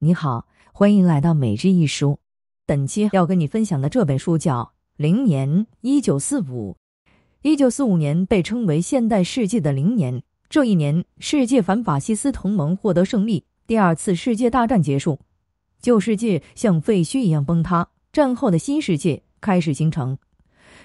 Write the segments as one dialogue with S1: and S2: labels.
S1: 你好，欢迎来到每日一书。本期要跟你分享的这本书叫《零年》，一九四五，一九四五年被称为现代世界的零年。这一年，世界反法西斯同盟获得胜利，第二次世界大战结束，旧世界像废墟一样崩塌，战后的新世界开始形成。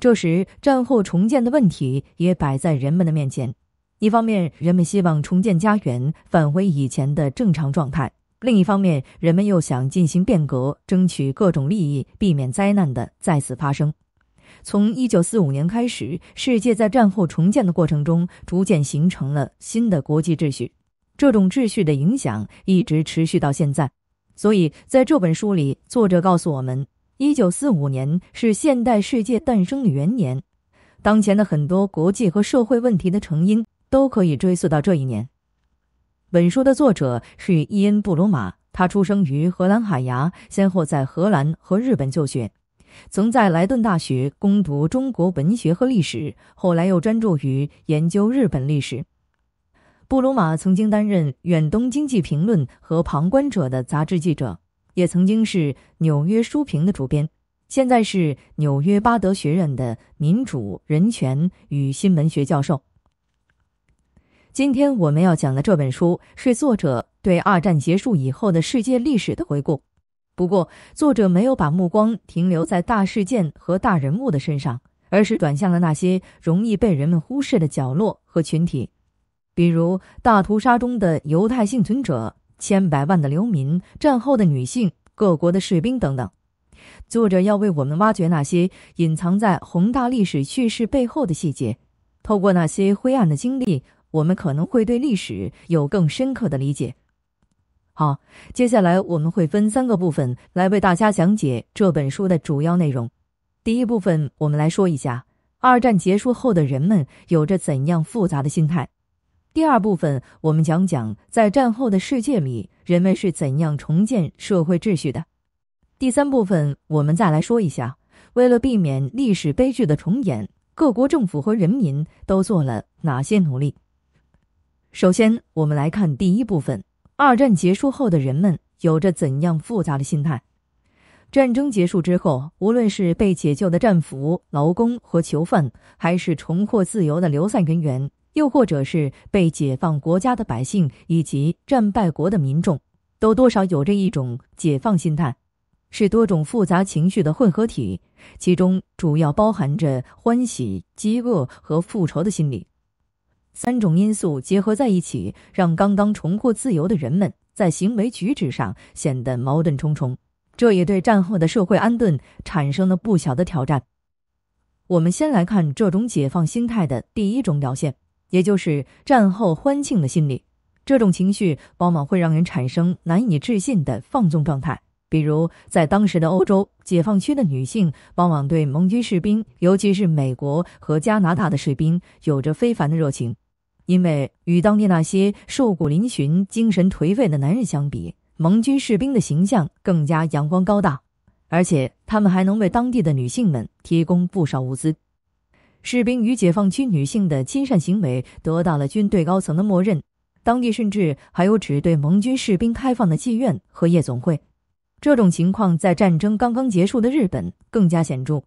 S1: 这时，战后重建的问题也摆在人们的面前。一方面，人们希望重建家园，返回以前的正常状态。另一方面，人们又想进行变革，争取各种利益，避免灾难的再次发生。从一九四五年开始，世界在战后重建的过程中，逐渐形成了新的国际秩序。这种秩序的影响一直持续到现在。所以，在这本书里，作者告诉我们，一九四五年是现代世界诞生的元年。当前的很多国际和社会问题的成因，都可以追溯到这一年。本书的作者是伊恩·布鲁马。他出生于荷兰海牙，先后在荷兰和日本就学，曾在莱顿大学攻读中国文学和历史，后来又专注于研究日本历史。布鲁马曾经担任《远东经济评论》和《旁观者》的杂志记者，也曾经是《纽约书评》的主编，现在是纽约巴德学院的民主、人权与新闻学教授。今天我们要讲的这本书是作者对二战结束以后的世界历史的回顾。不过，作者没有把目光停留在大事件和大人物的身上，而是转向了那些容易被人们忽视的角落和群体，比如大屠杀中的犹太幸存者、千百万的流民、战后的女性、各国的士兵等等。作者要为我们挖掘那些隐藏在宏大历史叙事背后的细节，透过那些灰暗的经历。我们可能会对历史有更深刻的理解。好，接下来我们会分三个部分来为大家讲解这本书的主要内容。第一部分，我们来说一下二战结束后的人们有着怎样复杂的心态。第二部分，我们讲讲在战后的世界里，人们是怎样重建社会秩序的。第三部分，我们再来说一下，为了避免历史悲剧的重演，各国政府和人民都做了哪些努力。首先，我们来看第一部分：二战结束后的人们有着怎样复杂的心态。战争结束之后，无论是被解救的战俘、劳工和囚犯，还是重获自由的流散人员，又或者是被解放国家的百姓以及战败国的民众，都多少有着一种解放心态，是多种复杂情绪的混合体，其中主要包含着欢喜、饥饿和复仇的心理。三种因素结合在一起，让刚刚重获自由的人们在行为举止上显得矛盾重重，这也对战后的社会安顿产生了不小的挑战。我们先来看这种解放心态的第一种表现，也就是战后欢庆的心理。这种情绪往往会让人产生难以置信的放纵状态，比如在当时的欧洲解放区的女性，往往对盟军士兵，尤其是美国和加拿大的士兵，有着非凡的热情。因为与当地那些瘦骨嶙峋、精神颓废的男人相比，盟军士兵的形象更加阳光高大，而且他们还能为当地的女性们提供不少物资。士兵与解放区女性的亲善行为得到了军队高层的默认，当地甚至还有只对盟军士兵开放的妓院和夜总会。这种情况在战争刚刚结束的日本更加显著。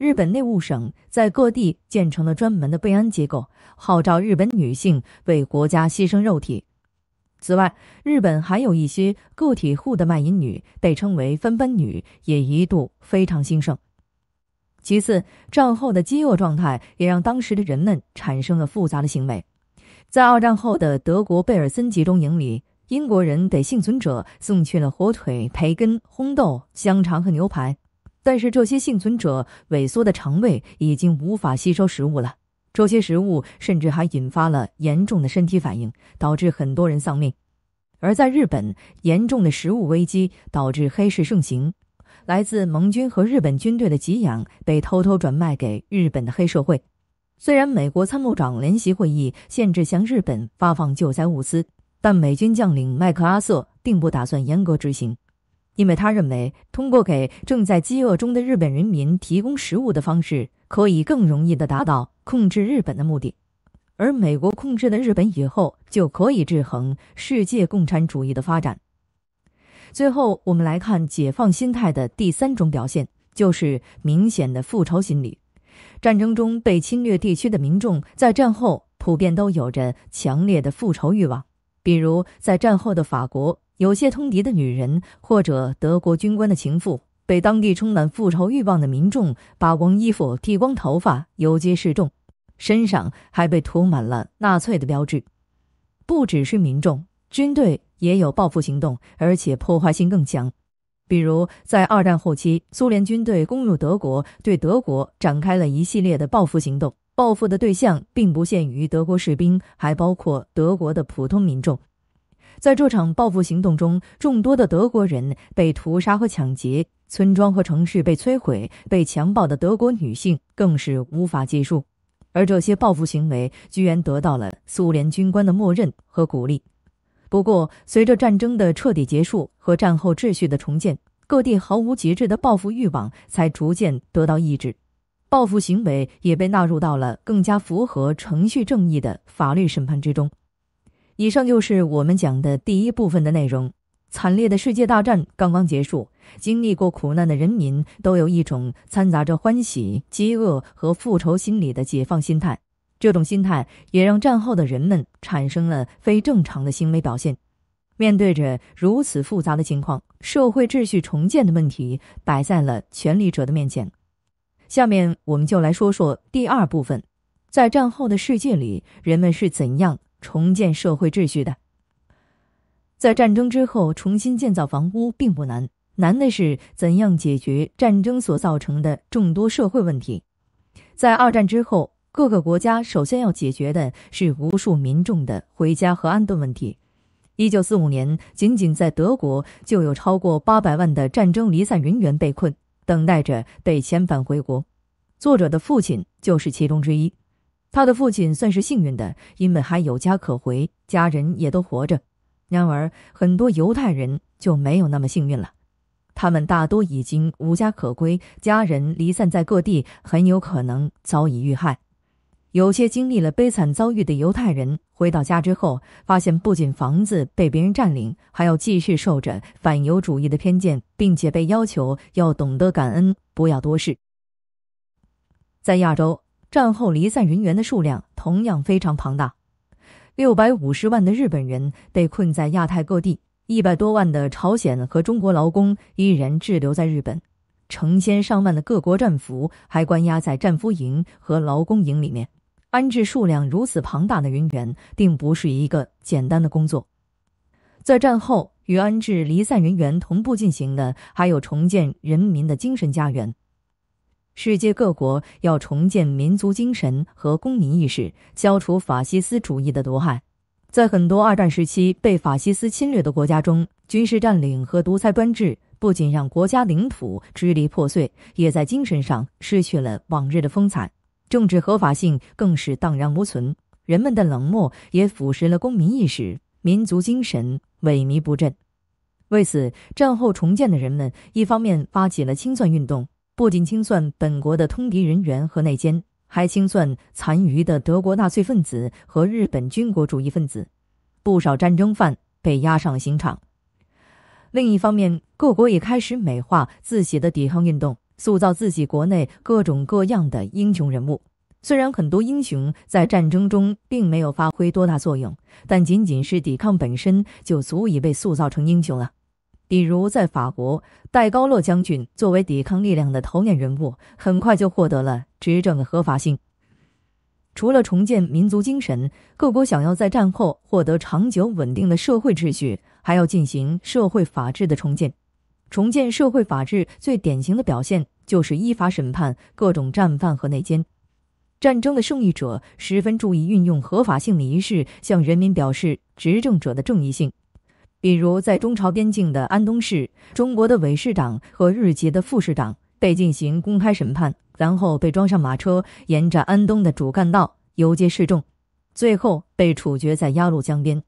S1: 日本内务省在各地建成了专门的备安机构，号召日本女性为国家牺牲肉体。此外，日本还有一些个体户的卖淫女，被称为“分班女”，也一度非常兴盛。其次，战后的饥饿状态也让当时的人们产生了复杂的行为。在二战后的德国贝尔森集中营里，英国人给幸存者送去了火腿、培根、红豆、香肠和牛排。但是这些幸存者萎缩的肠胃已经无法吸收食物了，这些食物甚至还引发了严重的身体反应，导致很多人丧命。而在日本，严重的食物危机导致黑市盛行，来自盟军和日本军队的给养被偷偷转卖给日本的黑社会。虽然美国参谋长联席会议限制向日本发放救灾物资，但美军将领麦克阿瑟并不打算严格执行。因为他认为，通过给正在饥饿中的日本人民提供食物的方式，可以更容易的达到控制日本的目的，而美国控制了日本以后，就可以制衡世界共产主义的发展。最后，我们来看解放心态的第三种表现，就是明显的复仇心理。战争中被侵略地区的民众在战后普遍都有着强烈的复仇欲望，比如在战后的法国。有些通敌的女人或者德国军官的情妇，被当地充满复仇欲望的民众扒光衣服、剃光头发，游街示众，身上还被涂满了纳粹的标志。不只是民众，军队也有报复行动，而且破坏性更强。比如在二战后期，苏联军队攻入德国，对德国展开了一系列的报复行动。报复的对象并不限于德国士兵，还包括德国的普通民众。在这场报复行动中，众多的德国人被屠杀和抢劫，村庄和城市被摧毁，被强暴的德国女性更是无法计数。而这些报复行为居然得到了苏联军官的默认和鼓励。不过，随着战争的彻底结束和战后秩序的重建，各地毫无节制的报复欲望才逐渐得到抑制，报复行为也被纳入到了更加符合程序正义的法律审判之中。以上就是我们讲的第一部分的内容。惨烈的世界大战刚刚结束，经历过苦难的人民都有一种掺杂着欢喜、饥饿和复仇心理的解放心态。这种心态也让战后的人们产生了非正常的行为表现。面对着如此复杂的情况，社会秩序重建的问题摆在了权力者的面前。下面我们就来说说第二部分，在战后的世界里，人们是怎样。重建社会秩序的，在战争之后重新建造房屋并不难，难的是怎样解决战争所造成的众多社会问题。在二战之后，各个国家首先要解决的是无数民众的回家和安顿问题。一九四五年，仅仅在德国就有超过八百万的战争离散人员被困，等待着被遣返回国。作者的父亲就是其中之一。他的父亲算是幸运的，因为还有家可回，家人也都活着。然而，很多犹太人就没有那么幸运了，他们大多已经无家可归，家人离散在各地，很有可能早已遇害。有些经历了悲惨遭遇的犹太人回到家之后，发现不仅房子被别人占领，还要继续受着反犹主义的偏见，并且被要求要懂得感恩，不要多事。在亚洲。战后离散人员的数量同样非常庞大，六百五十万的日本人被困在亚太各地，一百多万的朝鲜和中国劳工依然滞留在日本，成千上万的各国战俘还关押在战俘营和劳工营里面。安置数量如此庞大的人员，并不是一个简单的工作。在战后与安置离散人员同步进行的，还有重建人民的精神家园。世界各国要重建民族精神和公民意识，消除法西斯主义的毒害。在很多二战时期被法西斯侵略的国家中，军事占领和独裁专制不仅让国家领土支离破碎，也在精神上失去了往日的风采，政治合法性更是荡然无存。人们的冷漠也腐蚀了公民意识，民族精神萎靡不振。为此，战后重建的人们一方面发起了清算运动。不仅清算本国的通敌人员和内奸，还清算残余的德国纳粹分子和日本军国主义分子，不少战争犯被押上刑场。另一方面，各国也开始美化自己的抵抗运动，塑造自己国内各种各样的英雄人物。虽然很多英雄在战争中并没有发挥多大作用，但仅仅是抵抗本身就足以被塑造成英雄了。比如，在法国，戴高乐将军作为抵抗力量的头面人物，很快就获得了执政的合法性。除了重建民族精神，各国想要在战后获得长久稳定的社会秩序，还要进行社会法治的重建。重建社会法治最典型的表现，就是依法审判各种战犯和内奸。战争的胜利者十分注意运用合法性的仪式，向人民表示执政者的正义性。比如，在中朝边境的安东市，中国的伪市长和日籍的副市长被进行公开审判，然后被装上马车，沿着安东的主干道游街示众，最后被处决在鸭绿江边。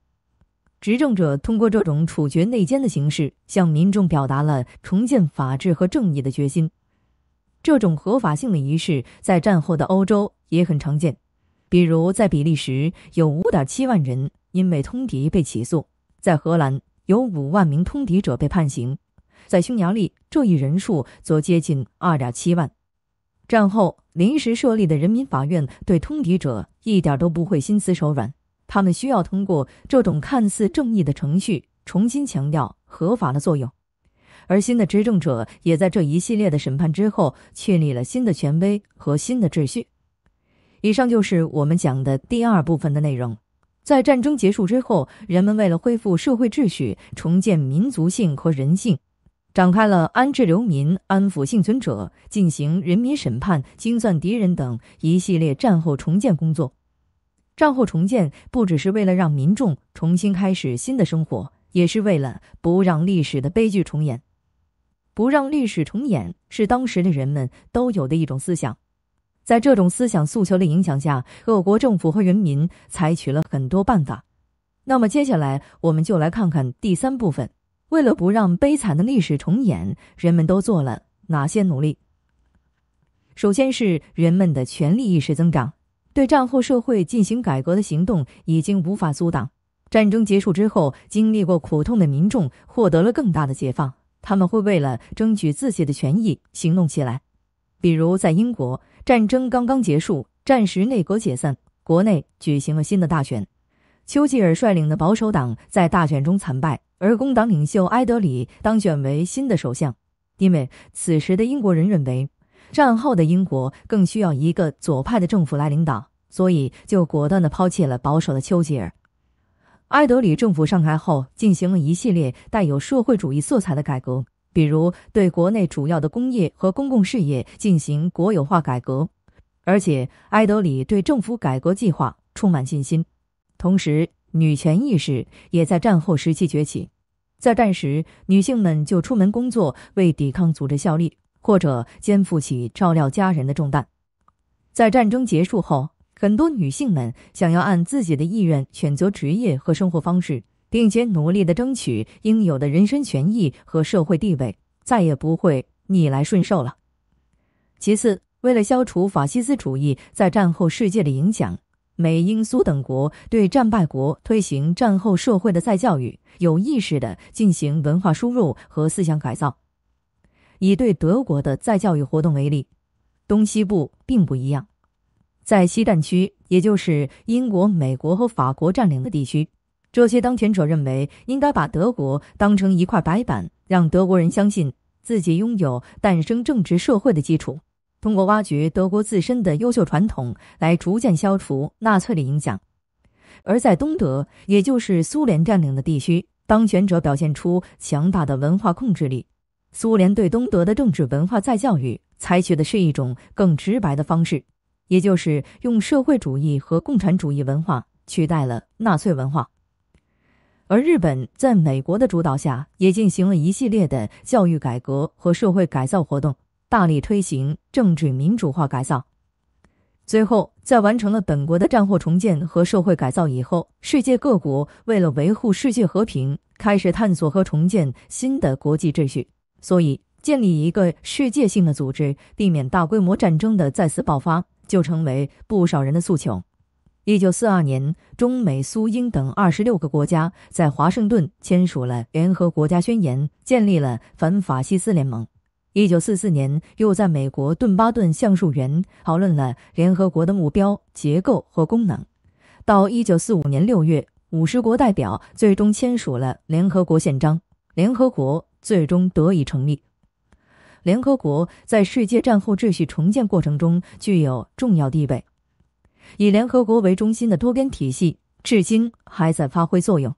S1: 执政者通过这种处决内奸的形式，向民众表达了重建法治和正义的决心。这种合法性的仪式在战后的欧洲也很常见，比如在比利时，有5.7万人因为通敌被起诉。在荷兰有五万名通敌者被判刑，在匈牙利这一人数则接近二点七万。战后临时设立的人民法院对通敌者一点都不会心慈手软，他们需要通过这种看似正义的程序，重新强调合法的作用。而新的执政者也在这一系列的审判之后，确立了新的权威和新的秩序。以上就是我们讲的第二部分的内容。在战争结束之后，人们为了恢复社会秩序、重建民族性和人性，展开了安置流民、安抚幸存者、进行人民审判、清算敌人等一系列战后重建工作。战后重建不只是为了让民众重新开始新的生活，也是为了不让历史的悲剧重演。不让历史重演是当时的人们都有的一种思想。在这种思想诉求的影响下，各国政府和人民采取了很多办法。那么接下来，我们就来看看第三部分：为了不让悲惨的历史重演，人们都做了哪些努力？首先是人们的权利意识增长，对战后社会进行改革的行动已经无法阻挡。战争结束之后，经历过苦痛的民众获得了更大的解放，他们会为了争取自己的权益行动起来，比如在英国。战争刚刚结束，战时内阁解散，国内举行了新的大选。丘吉尔率领的保守党在大选中惨败，而工党领袖埃德里当选为新的首相。因为此时的英国人认为，战后的英国更需要一个左派的政府来领导，所以就果断地抛弃了保守的丘吉尔。埃德里政府上台后，进行了一系列带有社会主义色彩的改革。比如，对国内主要的工业和公共事业进行国有化改革，而且埃德里对政府改革计划充满信心。同时，女权意识也在战后时期崛起。在战时，女性们就出门工作，为抵抗组织效力，或者肩负起照料家人的重担。在战争结束后，很多女性们想要按自己的意愿选择职业和生活方式。并且努力的争取应有的人身权益和社会地位，再也不会逆来顺受了。其次，为了消除法西斯主义在战后世界的影响，美、英、苏等国对战败国推行战后社会的再教育，有意识的进行文化输入和思想改造。以对德国的再教育活动为例，东西部并不一样。在西战区，也就是英国、美国和法国占领的地区。这些当权者认为，应该把德国当成一块白板，让德国人相信自己拥有诞生政治社会的基础。通过挖掘德国自身的优秀传统，来逐渐消除纳粹的影响。而在东德，也就是苏联占领的地区，当权者表现出强大的文化控制力。苏联对东德的政治文化再教育，采取的是一种更直白的方式，也就是用社会主义和共产主义文化取代了纳粹文化。而日本在美国的主导下，也进行了一系列的教育改革和社会改造活动，大力推行政治民主化改造。最后，在完成了本国的战后重建和社会改造以后，世界各国为了维护世界和平，开始探索和重建新的国际秩序。所以，建立一个世界性的组织，避免大规模战争的再次爆发，就成为不少人的诉求。一九四二年，中美苏英等二十六个国家在华盛顿签署了《联合国家宣言》，建立了反法西斯联盟。一九四四年，又在美国顿巴顿橡树园讨论了联合国的目标、结构和功能。到一九四五年六月，五十国代表最终签署了《联合国宪章》，联合国最终得以成立。联合国在世界战后秩序重建过程中具有重要地位。以联合国为中心的多边体系至今还在发挥作用。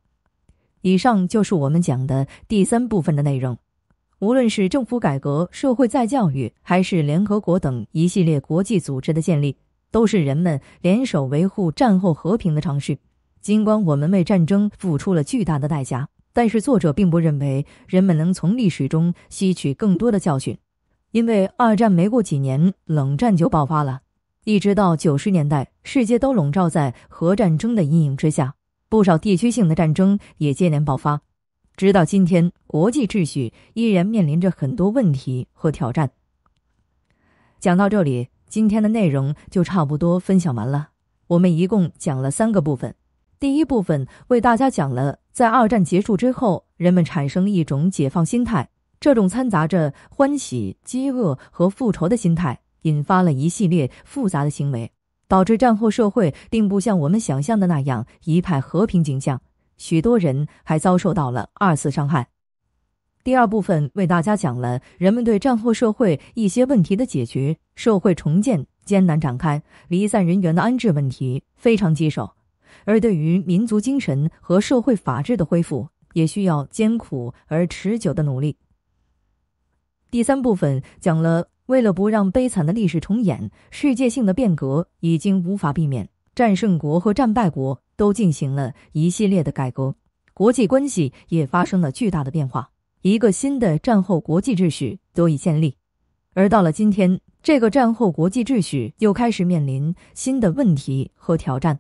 S1: 以上就是我们讲的第三部分的内容。无论是政府改革、社会再教育，还是联合国等一系列国际组织的建立，都是人们联手维护战后和平的尝试。尽管我们为战争付出了巨大的代价，但是作者并不认为人们能从历史中吸取更多的教训，因为二战没过几年，冷战就爆发了。一直到九十年代，世界都笼罩在核战争的阴影之下，不少地区性的战争也接连爆发。直到今天，国际秩序依然面临着很多问题和挑战。讲到这里，今天的内容就差不多分享完了。我们一共讲了三个部分，第一部分为大家讲了在二战结束之后，人们产生了一种解放心态，这种掺杂着欢喜、饥饿和复仇的心态。引发了一系列复杂的行为，导致战后社会并不像我们想象的那样一派和平景象。许多人还遭受到了二次伤害。第二部分为大家讲了人们对战后社会一些问题的解决，社会重建艰难展开，离散人员的安置问题非常棘手，而对于民族精神和社会法治的恢复，也需要艰苦而持久的努力。第三部分讲了。为了不让悲惨的历史重演，世界性的变革已经无法避免。战胜国和战败国都进行了一系列的改革，国际关系也发生了巨大的变化。一个新的战后国际秩序得以建立，而到了今天，这个战后国际秩序又开始面临新的问题和挑战。